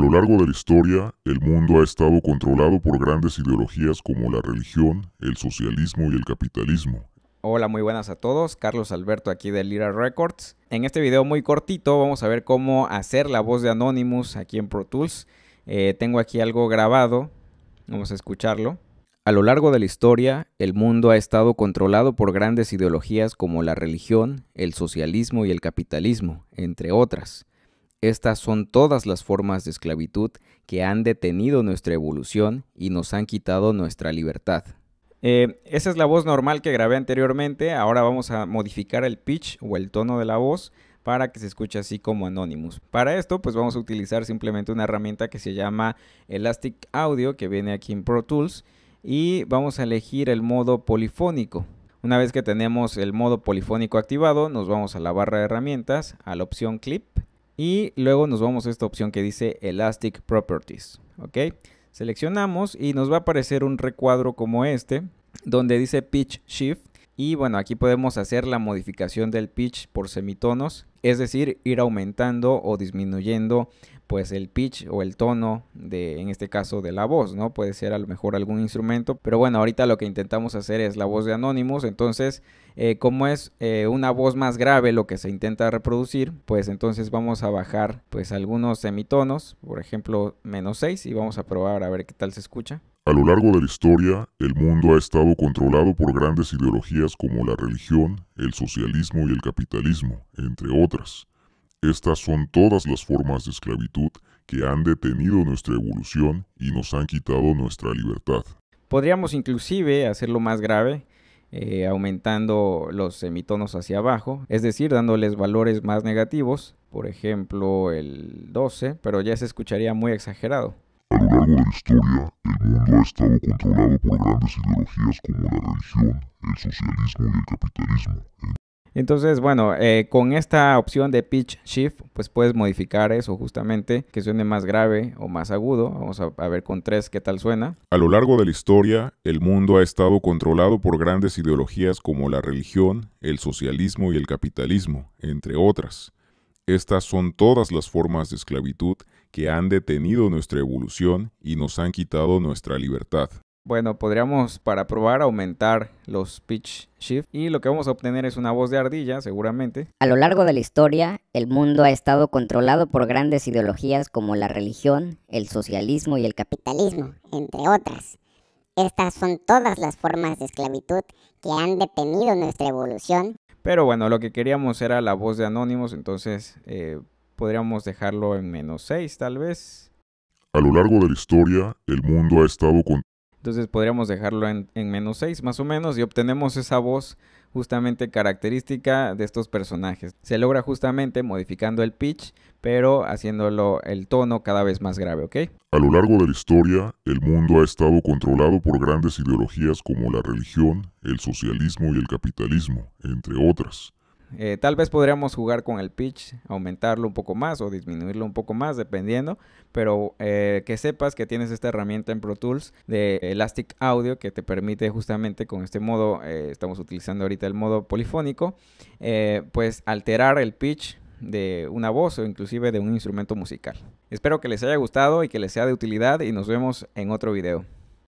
A lo largo de la historia, el mundo ha estado controlado por grandes ideologías como la religión, el socialismo y el capitalismo. Hola, muy buenas a todos. Carlos Alberto aquí de Lira Records. En este video muy cortito vamos a ver cómo hacer la voz de Anonymous aquí en Pro Tools. Eh, tengo aquí algo grabado. Vamos a escucharlo. A lo largo de la historia, el mundo ha estado controlado por grandes ideologías como la religión, el socialismo y el capitalismo, entre otras. Estas son todas las formas de esclavitud que han detenido nuestra evolución y nos han quitado nuestra libertad. Eh, esa es la voz normal que grabé anteriormente. Ahora vamos a modificar el pitch o el tono de la voz para que se escuche así como Anonymous. Para esto, pues vamos a utilizar simplemente una herramienta que se llama Elastic Audio, que viene aquí en Pro Tools, y vamos a elegir el modo polifónico. Una vez que tenemos el modo polifónico activado, nos vamos a la barra de herramientas, a la opción Clip, y luego nos vamos a esta opción que dice Elastic Properties. ¿Ok? Seleccionamos y nos va a aparecer un recuadro como este, donde dice Pitch Shift. Y bueno, aquí podemos hacer la modificación del pitch por semitonos, es decir, ir aumentando o disminuyendo pues el pitch o el tono de, en este caso, de la voz, ¿no? Puede ser a lo mejor algún instrumento, pero bueno, ahorita lo que intentamos hacer es la voz de Anonymous, entonces, eh, como es eh, una voz más grave lo que se intenta reproducir, pues entonces vamos a bajar pues algunos semitonos, por ejemplo, menos 6 y vamos a probar a ver qué tal se escucha. A lo largo de la historia, el mundo ha estado controlado por grandes ideologías como la religión, el socialismo y el capitalismo, entre otras. Estas son todas las formas de esclavitud que han detenido nuestra evolución y nos han quitado nuestra libertad. Podríamos inclusive hacerlo más grave, eh, aumentando los semitonos hacia abajo, es decir, dándoles valores más negativos, por ejemplo el 12, pero ya se escucharía muy exagerado. A lo largo de la historia, el mundo ha estado controlado por grandes ideologías como la religión, el socialismo y el capitalismo. Entonces, bueno, eh, con esta opción de pitch shift, pues puedes modificar eso justamente, que suene más grave o más agudo. Vamos a, a, ver con tres qué tal suena. A lo largo de la historia, el mundo ha estado controlado por grandes ideologías como la religión, el socialismo y el capitalismo, entre otras. Estas son todas las formas de esclavitud que han detenido nuestra evolución y nos han quitado nuestra libertad. Bueno, podríamos para probar aumentar los pitch shift y lo que vamos a obtener es una voz de ardilla, seguramente. A lo largo de la historia, el mundo ha estado controlado por grandes ideologías como la religión, el socialismo y el capitalismo, entre otras. Estas son todas las formas de esclavitud que han detenido nuestra evolución pero bueno, lo que queríamos era la voz de anónimos entonces eh, podríamos dejarlo en menos 6 tal vez. A lo largo de la historia, el mundo ha estado con entonces podríamos dejarlo en, menos 6 más o menos y obtenemos esa voz justamente característica de estos personajes. Se logra justamente modificando el pitch, pero haciéndolo el tono cada vez más grave, ¿ok? A lo largo de la historia, el mundo ha estado controlado por grandes ideologías como la religión, el socialismo y el capitalismo, entre otras. Eh, tal vez podríamos jugar con el pitch, aumentarlo un poco más o disminuirlo un poco más, dependiendo. Pero eh, que sepas que tienes esta herramienta en Pro Tools de Elastic Audio que te permite justamente con este modo, eh, estamos utilizando ahorita el modo polifónico, pues alterar el pitch de una voz o inclusive de un instrumento musical. Espero que les haya gustado y que les sea de utilidad y nos vemos en otro video.